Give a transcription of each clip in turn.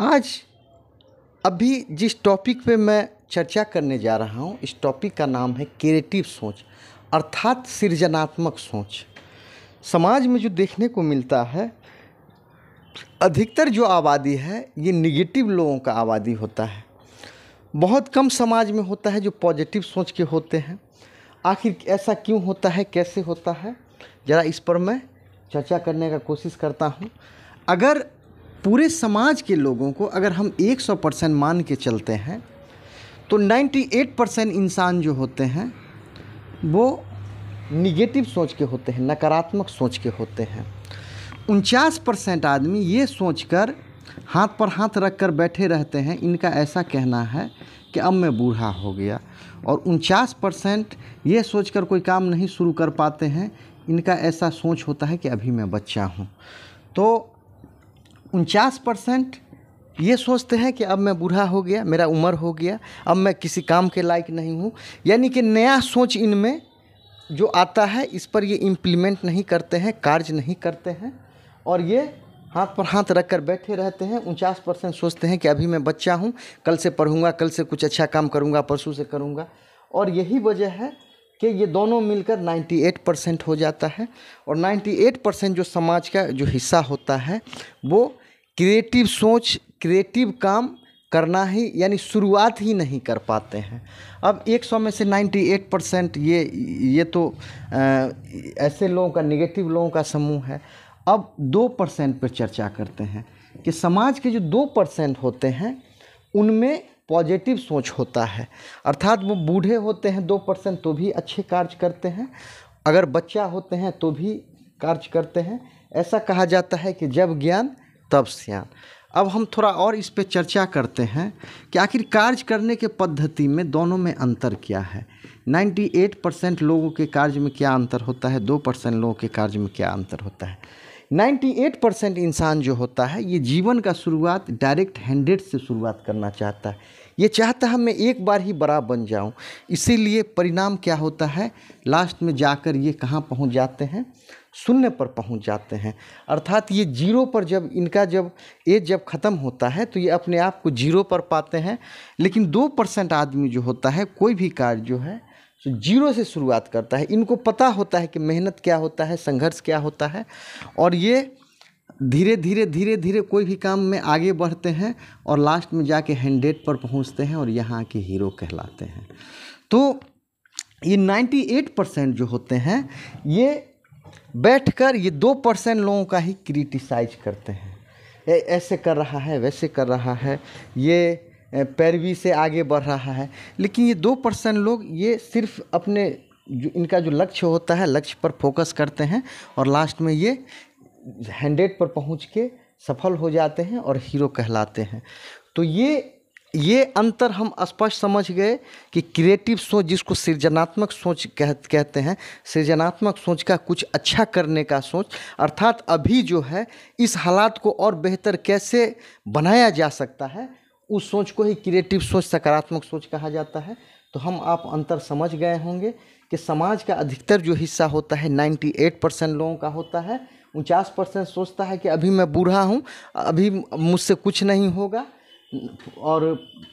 आज अभी जिस टॉपिक पे मैं चर्चा करने जा रहा हूँ इस टॉपिक का नाम है क्रिएटिव सोच अर्थात सृजनात्मक सोच समाज में जो देखने को मिलता है अधिकतर जो आबादी है ये निगेटिव लोगों का आबादी होता है बहुत कम समाज में होता है जो पॉजिटिव सोच के होते हैं आखिर ऐसा क्यों होता है कैसे होता है ज़रा इस पर मैं चर्चा करने का कोशिश करता हूँ अगर पूरे समाज के लोगों को अगर हम 100 परसेंट मान के चलते हैं तो 98 परसेंट इंसान जो होते हैं वो निगेटिव सोच के होते हैं नकारात्मक सोच के होते हैं उनचास परसेंट आदमी ये सोचकर हाथ पर हाथ रख कर बैठे रहते हैं इनका ऐसा कहना है कि अब मैं बूढ़ा हो गया और उनचास परसेंट ये सोच कर कोई काम नहीं शुरू कर पाते हैं इनका ऐसा सोच होता है कि अभी मैं बच्चा हूँ तो उनचास परसेंट ये सोचते हैं कि अब मैं बूढ़ा हो गया मेरा उम्र हो गया अब मैं किसी काम के लायक नहीं हूँ यानी कि नया सोच इनमें जो आता है इस पर ये इम्प्लीमेंट नहीं करते हैं कार्य नहीं करते हैं और ये हाथ पर हाथ रख कर बैठे रहते हैं उनचास परसेंट सोचते हैं कि अभी मैं बच्चा हूँ कल से पढ़ूंगा कल से कुछ अच्छा काम करूँगा परसों से करूँगा और यही वजह है कि ये दोनों मिलकर 98 परसेंट हो जाता है और 98 परसेंट जो समाज का जो हिस्सा होता है वो क्रिएटिव सोच क्रिएटिव काम करना ही यानी शुरुआत ही नहीं कर पाते हैं अब 100 में से 98 परसेंट ये ये तो आ, ऐसे लोगों का निगेटिव लोगों का समूह है अब दो परसेंट पर चर्चा करते हैं कि समाज के जो दो परसेंट होते हैं उनमें पॉजिटिव सोच होता है अर्थात वो बूढ़े होते हैं दो परसेंट तो भी अच्छे कार्य करते हैं अगर बच्चा होते हैं तो भी कार्य करते हैं ऐसा कहा जाता है कि जब ज्ञान तब सयान अब हम थोड़ा और इस पर चर्चा करते हैं कि आखिर कार्य करने के पद्धति में दोनों में अंतर क्या है 98 परसेंट लोगों के कार्य में क्या अंतर होता है दो परसेंट लोगों के कार्य में क्या अंतर होता है 98 परसेंट इंसान जो होता है ये जीवन का शुरुआत डायरेक्ट हैंडेड से शुरुआत करना चाहता है ये चाहता है मैं एक बार ही बड़ा बन जाऊँ इसीलिए परिणाम क्या होता है लास्ट में जाकर ये कहाँ पहुँच जाते हैं शून्य पर पहुंच जाते हैं अर्थात ये जीरो पर जब इनका जब एज जब ख़त्म होता है तो ये अपने आप को जीरो पर पाते हैं लेकिन दो परसेंट आदमी जो होता है कोई भी कार्य जो है तो जीरो से शुरुआत करता है इनको पता होता है कि मेहनत क्या होता है संघर्ष क्या होता है और ये धीरे धीरे धीरे धीरे कोई भी काम में आगे बढ़ते हैं और लास्ट में जाके हंड्रेड पर पहुंचते हैं और यहाँ के हीरो कहलाते हैं तो ये 98 परसेंट जो होते हैं ये बैठकर ये दो परसेंट लोगों का ही क्रिटिसाइज करते हैं ऐसे कर रहा है वैसे कर रहा है ये पैरवी से आगे बढ़ रहा है लेकिन ये दो परसेंट लोग ये सिर्फ अपने जो इनका जो लक्ष्य होता है लक्ष्य पर फोकस करते हैं और लास्ट में ये हंड्रेड पर पहुंच के सफल हो जाते हैं और हीरो कहलाते हैं तो ये ये अंतर हम स्पष्ट समझ गए कि क्रिएटिव सोच जिसको सृजनात्मक सोच कह कहते हैं सृजनात्मक सोच का कुछ अच्छा करने का सोच अर्थात अभी जो है इस हालात को और बेहतर कैसे बनाया जा सकता है उस सोच को ही क्रिएटिव सोच सकारात्मक सोच कहा जाता है तो हम आप अंतर समझ गए होंगे कि समाज का अधिकतर जो हिस्सा होता है 98 परसेंट लोगों का होता है उनचास परसेंट सोचता है कि अभी मैं बूढ़ा हूँ अभी मुझसे कुछ नहीं होगा और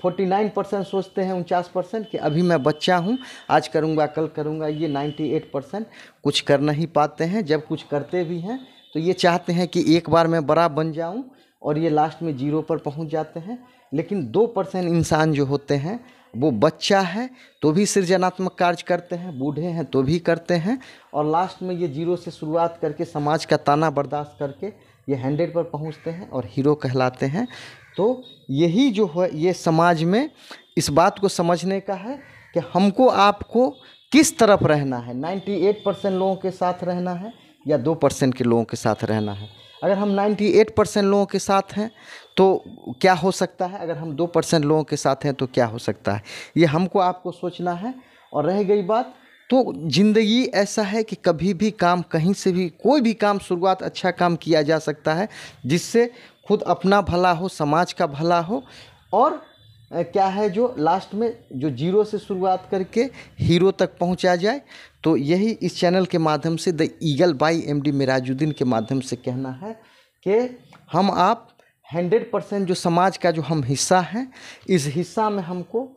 49 परसेंट सोचते हैं उनचास परसेंट कि अभी मैं बच्चा हूँ आज करूँगा कल करूँगा ये 98 परसेंट कुछ कर नहीं पाते हैं जब कुछ करते भी हैं तो ये चाहते हैं कि एक बार मैं बड़ा बन जाऊँ और ये लास्ट में जीरो पर पहुँच जाते हैं लेकिन दो परसेंट इंसान जो होते हैं वो बच्चा है तो भी सृजनात्मक कार्य करते हैं बूढ़े हैं तो भी करते हैं और लास्ट में ये जीरो से शुरुआत करके समाज का ताना बर्दाश्त करके ये हंड्रेड पर पहुंचते हैं और हीरो कहलाते हैं तो यही जो है ये समाज में इस बात को समझने का है कि हमको आपको किस तरफ रहना है 98 परसेंट लोगों के साथ रहना है या दो परसेंट के लोगों के साथ रहना है अगर हम 98 परसेंट लोगों के साथ हैं तो क्या हो सकता है अगर हम दो परसेंट लोगों के साथ हैं तो क्या हो सकता है ये हमको आपको सोचना है और रह गई बात तो ज़िंदगी ऐसा है कि कभी भी काम कहीं से भी कोई भी काम शुरुआत अच्छा काम किया जा सकता है जिससे खुद अपना भला हो समाज का भला हो और क्या है जो लास्ट में जो जीरो से शुरुआत करके हीरो तक पहुंचा जाए तो यही इस चैनल के माध्यम से the eagle by M D Mirajuddin के माध्यम से कहना है कि हम आप हंड्रेड परसेंट जो समाज का जो हम हिस्सा हैं इस हिस्सा में हमको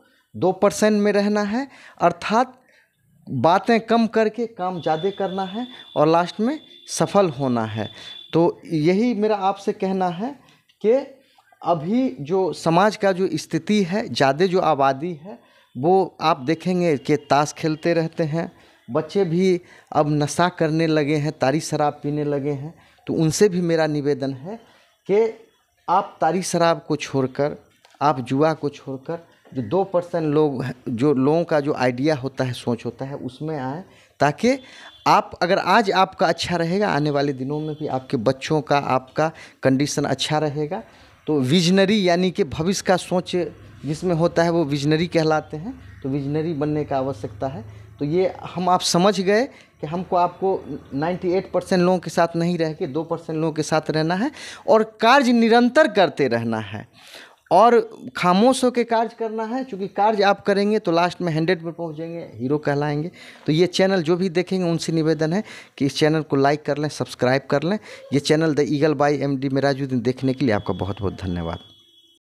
दो परसेंट में रहना है अर्थात बातें कम करके काम ज़्यादा करना है और लास्ट में सफल होना है तो यही मेरा आपसे कहना है कि अभी जो समाज का जो स्थिति है ज़्यादा जो आबादी है वो आप देखेंगे कि ताश खेलते रहते हैं बच्चे भी अब नशा करने लगे हैं तारी शराब पीने लगे हैं तो उनसे भी मेरा निवेदन है कि आप तारी शराब को छोड़कर आप जुआ को छोड़कर जो दो परसेंट लोग जो लोगों का जो आइडिया होता है सोच होता है उसमें आए ताकि आप अगर आज आपका अच्छा रहेगा आने वाले दिनों में भी आपके बच्चों का आपका कंडीशन अच्छा रहेगा तो विजनरी यानी कि भविष्य का सोच जिसमें होता है वो विजनरी कहलाते हैं तो विजनरी बनने का आवश्यकता है तो ये हम आप समझ गए कि हमको आपको 98 परसेंट लोगों के साथ नहीं रह के दो परसेंट लोगों के साथ रहना है और कार्य निरंतर करते रहना है और खामोश होकर कार्य करना है क्योंकि कार्य आप करेंगे तो लास्ट में हंड्रेड पर पहुँचेंगे हीरो कहलाएंगे तो ये चैनल जो भी देखेंगे उनसे निवेदन है कि इस चैनल को लाइक कर लें सब्सक्राइब कर लें ये channel the eagle by M D Merajuddin देखने के लिए आपका बहुत बहुत धन्यवाद